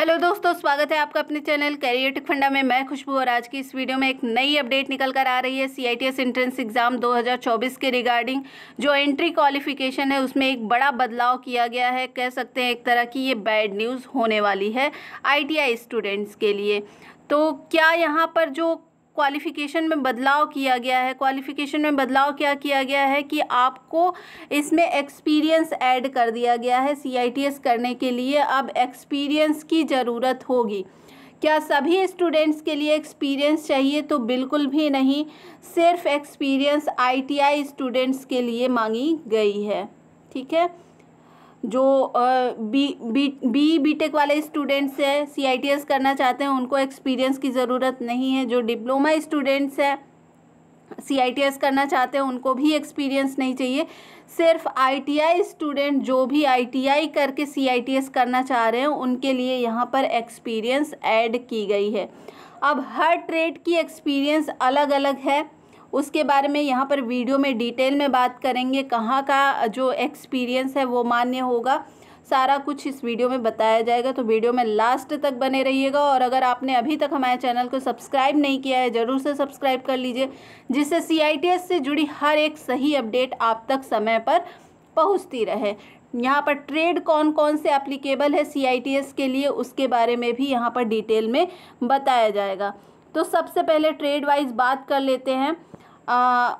hello दोस्तों स्वागत है आपका अपने चैनल कैरियर फंडा में मैं खुशबू और आज की इस वीडियो में एक नई अपडेट निकल कर आ रही है सीआईटीएस एंट्रेंस एग्ज़ाम 2024 के रिगार्डिंग जो एंट्री क्वालिफिकेशन है उसमें एक बड़ा बदलाव किया गया है कह सकते हैं एक तरह की ये बैड न्यूज़ होने वाली है आई स्टूडेंट्स के लिए तो क्या यहाँ पर जो क्वालिफ़िकेशन में बदलाव किया गया है क्वालिफ़िकेशन में बदलाव क्या किया गया है कि आपको इसमें एक्सपीरियंस ऐड कर दिया गया है सी करने के लिए अब एक्सपीरियंस की ज़रूरत होगी क्या सभी स्टूडेंट्स के लिए एक्सपीरियंस चाहिए तो बिल्कुल भी नहीं सिर्फ एक्सपीरियंस आईटीआई स्टूडेंट्स के लिए मांगी गई है ठीक है जो बी बी बी बीटेक वाले स्टूडेंट्स हैं सीआईटीएस करना चाहते हैं उनको एक्सपीरियंस की ज़रूरत नहीं है जो डिप्लोमा स्टूडेंट्स हैं सीआईटीएस करना चाहते हैं उनको भी एक्सपीरियंस नहीं चाहिए सिर्फ आईटीआई स्टूडेंट जो भी आईटीआई करके सीआईटीएस करना चाह रहे हैं उनके लिए यहाँ पर एक्सपीरियंस ऐड की गई है अब हर ट्रेड की एक्सपीरियंस अलग अलग है उसके बारे में यहाँ पर वीडियो में डिटेल में बात करेंगे कहाँ का जो एक्सपीरियंस है वो मान्य होगा सारा कुछ इस वीडियो में बताया जाएगा तो वीडियो में लास्ट तक बने रहिएगा और अगर आपने अभी तक हमारे चैनल को सब्सक्राइब नहीं किया है ज़रूर से सब्सक्राइब कर लीजिए जिससे सी से जुड़ी हर एक सही अपडेट आप तक समय पर पहुँचती रहे यहाँ पर ट्रेड कौन कौन से एप्लीकेबल है सी के लिए उसके बारे में भी यहाँ पर डिटेल में बताया जाएगा तो सबसे पहले ट्रेड वाइज बात कर लेते हैं आ,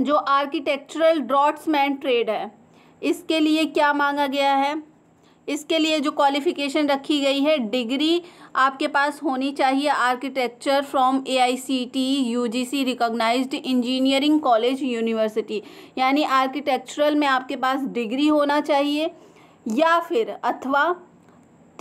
जो आर्किटेक्चरल ड्रॉट्समैन ट्रेड है इसके लिए क्या मांगा गया है इसके लिए जो क्वालिफ़िकेशन रखी गई है डिग्री आपके पास होनी चाहिए architecture from A I C T U G C recognise engineering college university यानी आर्किटेक्चरल में आपके पास डिग्री होना चाहिए या फिर अथवा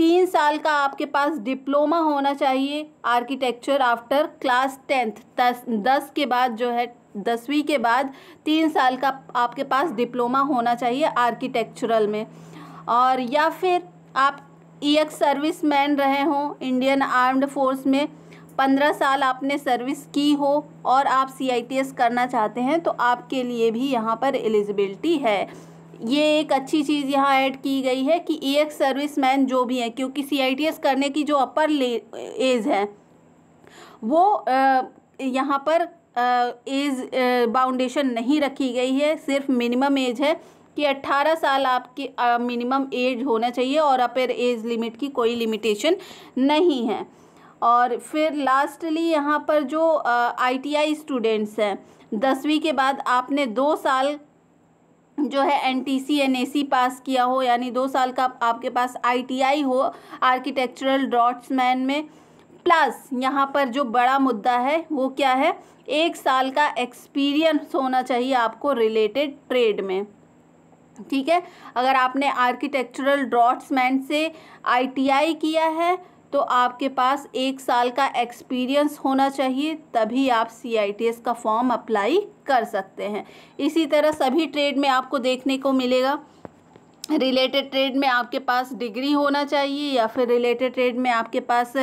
तीन साल का आपके पास डिप्लोमा होना चाहिए आर्किटेक्चर आफ्टर क्लास टेंथ दस दस के बाद जो है दसवीं के बाद तीन साल का आपके पास डिप्लोमा होना चाहिए आर्किटेक्चरल में और या फिर आप ई एक्स सर्विस मैन रहे हों इंडियन आर्म्ड फोर्स में पंद्रह साल आपने सर्विस की हो और आप सी करना चाहते हैं तो आपके लिए भी यहाँ पर एलिजिबिलिटी है ये एक अच्छी चीज़ यहाँ ऐड की गई है कि एक सर्विस मैन जो भी हैं क्योंकि सी करने की जो अपर ले एज है वो यहाँ पर एज बाउंडेशन नहीं रखी गई है सिर्फ मिनिमम एज है कि 18 साल आपकी मिनिमम एज होना चाहिए और अपर एज लिमिट की कोई लिमिटेशन नहीं है और फिर लास्टली यहाँ पर जो आईटीआई स्टूडेंट्स हैं दसवीं के बाद आपने दो साल जो है N T C N A C पास किया हो यानी दो साल का आपके पास आई टी आई हो आर्किटेक्चरल ड्रॉट्समैन में प्लस यहाँ पर जो बड़ा मुद्दा है वो क्या है एक साल का एक्सपीरियंस होना चाहिए आपको रिलेटेड ट्रेड में ठीक है अगर आपने आर्किटेक्चरल ड्रॉट्समैन से आईटीआई किया है तो आपके पास एक साल का एक्सपीरियंस होना चाहिए तभी आप सी का फॉर्म अप्लाई कर सकते हैं इसी तरह सभी ट्रेड में आपको देखने को मिलेगा रिलेटेड ट्रेड में आपके पास डिग्री होना चाहिए या फिर रिलेटेड ट्रेड में आपके पास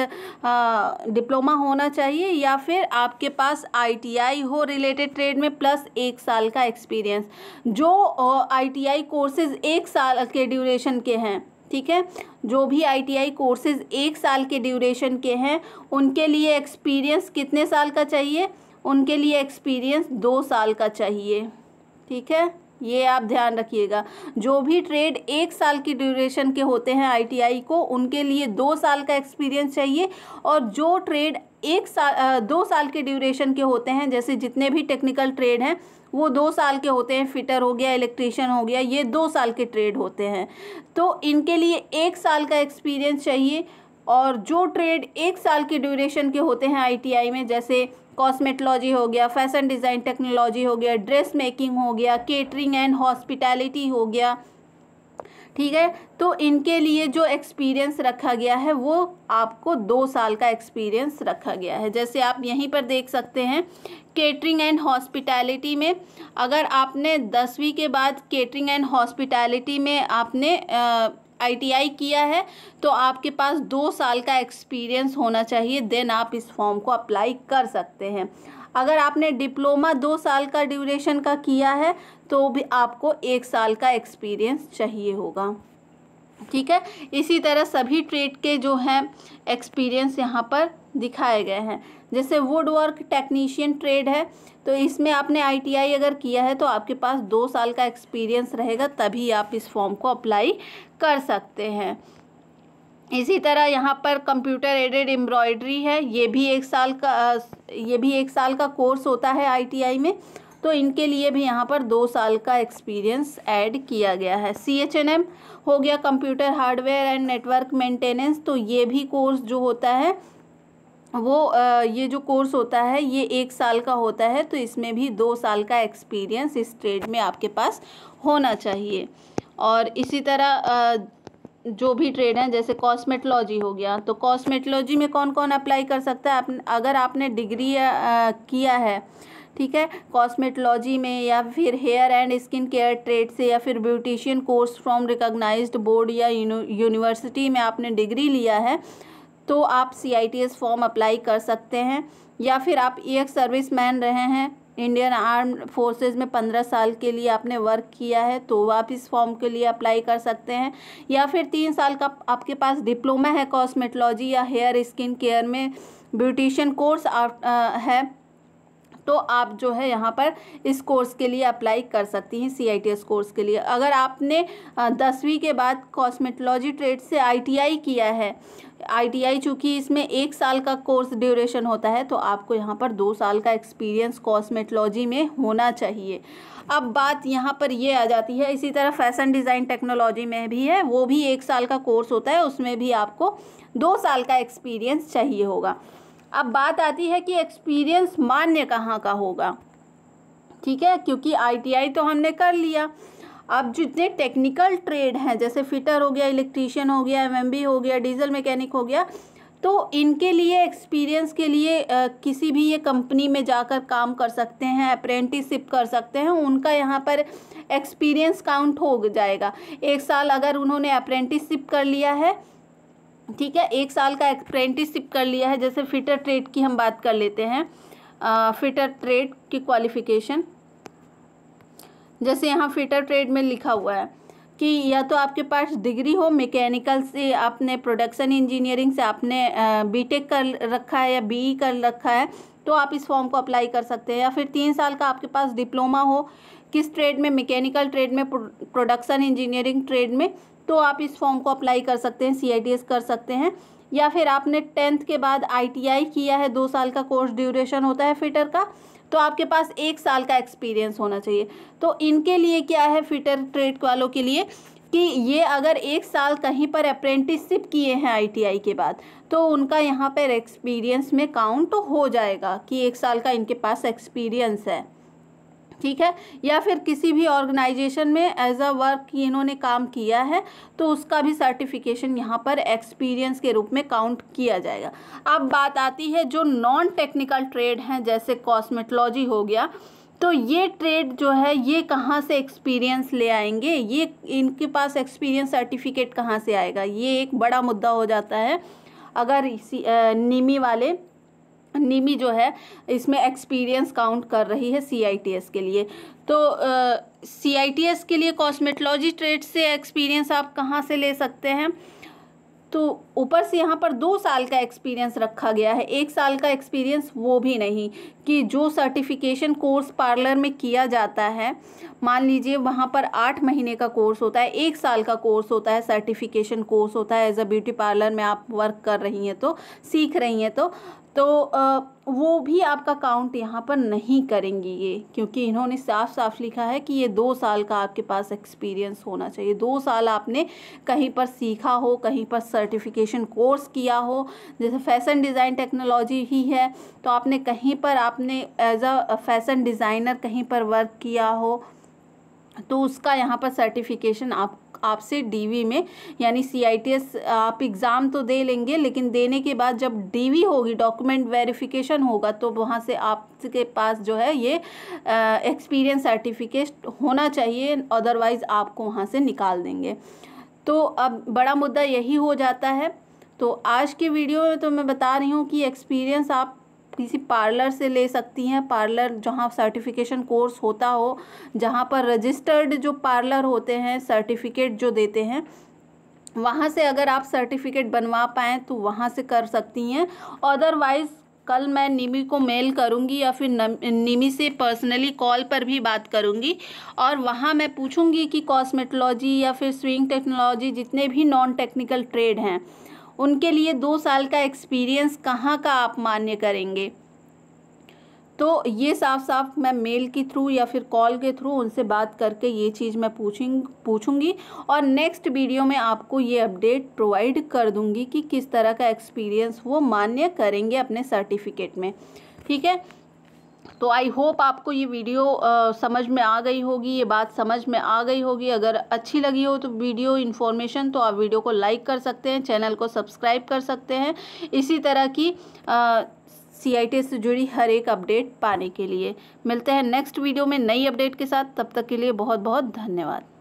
डिप्लोमा होना चाहिए या फिर आपके पास आईटीआई हो रिलेटेड ट्रेड में प्लस एक साल का एक्सपीरियंस जो आईटीआई कोर्सेज एक साल के ड्यूरेशन के हैं ठीक है जो भी आईटीआई कोर्सेज एक साल के ड्यूरेशन के हैं उनके लिए एक्सपीरियंस कितने साल का चाहिए उनके लिए एक्सपीरियंस दो साल का चाहिए ठीक है ये आप ध्यान रखिएगा जो भी ट्रेड एक साल की ड्यूरेशन के होते हैं आईटीआई को उनके लिए दो साल का एक्सपीरियंस चाहिए और जो ट्रेड एक साल दो साल के ड्यूरेशन के होते हैं जैसे जितने भी टेक्निकल ट्रेड हैं वो दो साल के होते हैं फिटर हो गया इलेक्ट्रीशियन हो गया ये दो साल के ट्रेड होते हैं तो इनके लिए एक साल का एक्सपीरियंस चाहिए और जो ट्रेड एक साल के ड्यूरेशन के होते हैं आईटीआई में जैसे कॉस्मेटोलॉजी हो गया फैशन डिज़ाइन टेक्नोलॉजी हो गया ड्रेस मेकिंग हो गया केटरिंग एंड हॉस्पिटैलिटी हो गया ठीक है तो इनके लिए जो एक्सपीरियंस रखा गया है वो आपको दो साल का एक्सपीरियंस रखा गया है जैसे आप यहीं पर देख सकते हैं केटरिंग एंड हॉस्पिटैलिटी में अगर आपने दसवीं के बाद केटरिंग एंड हॉस्पिटैलिटी में आपने आईटीआई किया है तो आपके पास दो साल का एक्सपीरियंस होना चाहिए देन आप इस फॉर्म को अप्लाई कर सकते हैं अगर आपने डिप्लोमा दो साल का ड्यूरेशन का किया है तो भी आपको एक साल का एक्सपीरियंस चाहिए होगा ठीक है इसी तरह सभी ट्रेड के जो हैं एक्सपीरियंस यहाँ पर दिखाए गए हैं जैसे वुड वर्क टेक्नीशियन ट्रेड है तो इसमें आपने आईटीआई अगर किया है तो आपके पास दो साल का एक्सपीरियंस रहेगा तभी आप इस फॉर्म को अप्लाई कर सकते हैं इसी तरह यहाँ पर कंप्यूटर एडेड एम्ब्रॉयड्री है ये भी एक साल का ये भी एक साल का कोर्स होता है आईटीआई में तो इनके लिए भी यहाँ पर दो साल का एक्सपीरियंस ऐड किया गया है सी एच एन एम हो गया computer hardware and network maintenance तो ये भी कोर्स जो होता है वो ये जो कोर्स होता है ये एक साल का होता है तो इसमें भी दो साल का एक्सपीरियंस इस ट्रेड में आपके पास होना चाहिए और इसी तरह जो भी ट्रेड हैं जैसे कॉस्मेटोलॉजी हो गया तो कॉस्मेटोलॉजी में कौन कौन अप्लाई कर सकता है आप अगर आपने डिग्री किया है ठीक है कॉस्मेटोलॉजी में या फिर hair and skin care trade से या फिर beautician course from recognised board या यूनिवर्सिटी में आपने डिग्री लिया है तो आप सी फॉर्म अप्लाई कर सकते हैं या फिर आप एक सर्विस मैन रहे हैं इंडियन आर्म फोर्सेज में पंद्रह साल के लिए आपने वर्क किया है तो आप इस फॉर्म के लिए अप्लाई कर सकते हैं या फिर तीन साल का आपके पास डिप्लोमा है कॉस्मेटोलॉजी या हेयर स्किन केयर में ब्यूटिशियन कोर्स है तो आप जो है यहाँ पर इस कोर्स के लिए अप्लाई कर सकती हैं C I T S course के लिए अगर आपने दसवीं के बाद कॉस्मेटोलॉजी ट्रेड से आई टी आई किया है चूँकि इसमें एक साल का कोर्स ड्यूरेशन होता है तो आपको यहाँ पर दो साल का एक्सपीरियंस कॉस्मेटोलॉजी में होना चाहिए अब बात यहाँ पर ये आ जाती है इसी तरह फैशन डिज़ाइन टेक्नोलॉजी में भी है वो भी एक साल का कोर्स होता है उसमें भी आपको दो साल का एक्सपीरियंस चाहिए होगा अब बात आती है कि एक्सपीरियंस मान्य कहाँ का होगा ठीक है क्योंकि आईटीआई तो हमने कर लिया अब जितने टेक्निकल ट्रेड हैं जैसे फिटर हो गया इलेक्ट्रीशियन हो गया एमएमबी हो गया डीजल मैकेनिक हो गया तो इनके लिए एक्सपीरियंस के लिए आ, किसी भी ये कंपनी में जाकर काम कर सकते हैं अप्रेंटिसिप कर सकते हैं उनका यहाँ पर एक्सपीरियंस काउंट हो जाएगा एक साल अगर उन्होंने अप्रेंटिसिप कर लिया है ठीक है एक साल का अप्रेंटिसशिप कर लिया है जैसे फिटर ट्रेड की हम बात कर लेते हैं फिटर ट्रेड की क्वालिफिकेशन जैसे यहाँ फिटर ट्रेड में लिखा हुआ है कि या तो आपके पास डिग्री हो मैकेनिकल से आपने प्रोडक्शन इंजीनियरिंग से आपने बीटेक कर रखा है या बीई e कर रखा है तो आप इस फॉर्म को अप्लाई कर सकते हैं या फिर तीन साल का आपके पास डिप्लोमा हो किस ट्रेड में मैकेनिकल ट्रेड में प्रोडक्शन इंजीनियरिंग ट्रेड में तो आप इस फॉर्म को अप्लाई कर सकते हैं सी कर सकते हैं या फिर आपने टेंथ के बाद आई किया है दो साल का कोर्स ड्यूरेशन होता है फिटर का तो आपके पास एक साल का एक्सपीरियंस होना चाहिए तो इनके लिए क्या है फिटर ट्रेड वालों के लिए कि ये अगर एक साल कहीं पर अप्रेंटिसशिप किए हैं आईटीआई के बाद तो उनका यहाँ पर एक्सपीरियंस में काउंट तो हो जाएगा कि एक साल का इनके पास एक्सपीरियंस है ठीक है या फिर किसी भी ऑर्गेनाइजेशन में एज अ वर्क इन्होंने काम किया है तो उसका भी सर्टिफिकेशन यहाँ पर एक्सपीरियंस के रूप में काउंट किया जाएगा अब बात आती है जो नॉन टेक्निकल ट्रेड हैं जैसे कॉस्मेटोलॉजी हो गया तो ये ट्रेड जो है ये कहाँ से एक्सपीरियंस ले आएंगे ये इनके पास एक्सपीरियंस सर्टिफिकेट कहाँ से आएगा ये एक बड़ा मुद्दा हो जाता है अगर इसी निमी वाले निमी जो है इसमें एक्सपीरियंस काउंट कर रही है सी के लिए तो सीआईटीएस के लिए कॉस्मेटोलॉजी ट्रेड से एक्सपीरियंस आप कहाँ से ले सकते हैं तो ऊपर से यहाँ पर दो साल का एक्सपीरियंस रखा गया है एक साल का एक्सपीरियंस वो भी नहीं कि जो सर्टिफिकेशन कोर्स पार्लर में किया जाता है मान लीजिए वहाँ पर आठ महीने का कोर्स होता है एक साल का कोर्स होता है सर्टिफिकेशन कोर्स होता है एज अ ब्यूटी पार्लर में आप वर्क कर रही हैं तो सीख रही हैं तो तो वो भी आपका काउंट यहाँ पर नहीं करेंगी ये क्योंकि इन्होंने साफ साफ लिखा है कि ये दो साल का आपके पास एक्सपीरियंस होना चाहिए दो साल आपने कहीं पर सीखा हो कहीं पर सर्टिफिकेशन ग्रेजुएशन कोर्स किया हो जैसे फैशन डिज़ाइन टेक्नोलॉजी ही है तो आपने कहीं पर आपने एज अ फैशन डिज़ाइनर कहीं पर वर्क किया हो तो उसका यहाँ पर सर्टिफिकेशन आप आपसे डीवी में यानी सीआईटीएस आप एग्ज़ाम तो दे लेंगे लेकिन देने के बाद जब डीवी होगी डॉक्यूमेंट वेरिफिकेशन होगा तो वहाँ से आपके पास जो है ये एक्सपीरियंस सर्टिफिकेट होना चाहिए अदरवाइज़ आपको वहाँ से निकाल देंगे तो अब बड़ा मुद्दा यही हो जाता है तो आज के वीडियो में तो मैं बता रही हूँ कि एक्सपीरियंस आप किसी पार्लर से ले सकती हैं पार्लर जहाँ सर्टिफिकेशन कोर्स होता हो जहाँ पर रजिस्टर्ड जो पार्लर होते हैं सर्टिफिकेट जो देते हैं वहाँ से अगर आप सर्टिफिकेट बनवा पाएँ तो वहाँ से कर सकती हैं अदरवाइज़ कल मैं निमी को मेल करूँगी या फिर निमी से पर्सनली कॉल पर भी बात करूँगी और वहाँ मैं पूछूंगी कि कॉस्मेटोलॉजी या फिर स्विंग टेक्नोलॉजी जितने भी नॉन टेक्निकल ट्रेड हैं उनके लिए दो साल का एक्सपीरियंस कहाँ का आप मान्य करेंगे तो ये साफ साफ मैं मेल के थ्रू या फिर कॉल के थ्रू उनसे बात करके ये चीज़ मैं पूछें पूछूंगी और नेक्स्ट वीडियो में आपको ये अपडेट प्रोवाइड कर दूंगी कि किस तरह का एक्सपीरियंस वो मान्य करेंगे अपने सर्टिफिकेट में ठीक है तो आई होप आपको ये वीडियो आ, समझ में आ गई होगी ये बात समझ में आ गई होगी अगर अच्छी लगी हो तो वीडियो इन्फॉर्मेशन तो आप वीडियो को लाइक कर सकते हैं चैनल को सब्सक्राइब कर सकते हैं इसी तरह की आ, सी से जुड़ी हर एक अपडेट पाने के लिए मिलते हैं नेक्स्ट वीडियो में नई अपडेट के साथ तब तक के लिए बहुत बहुत धन्यवाद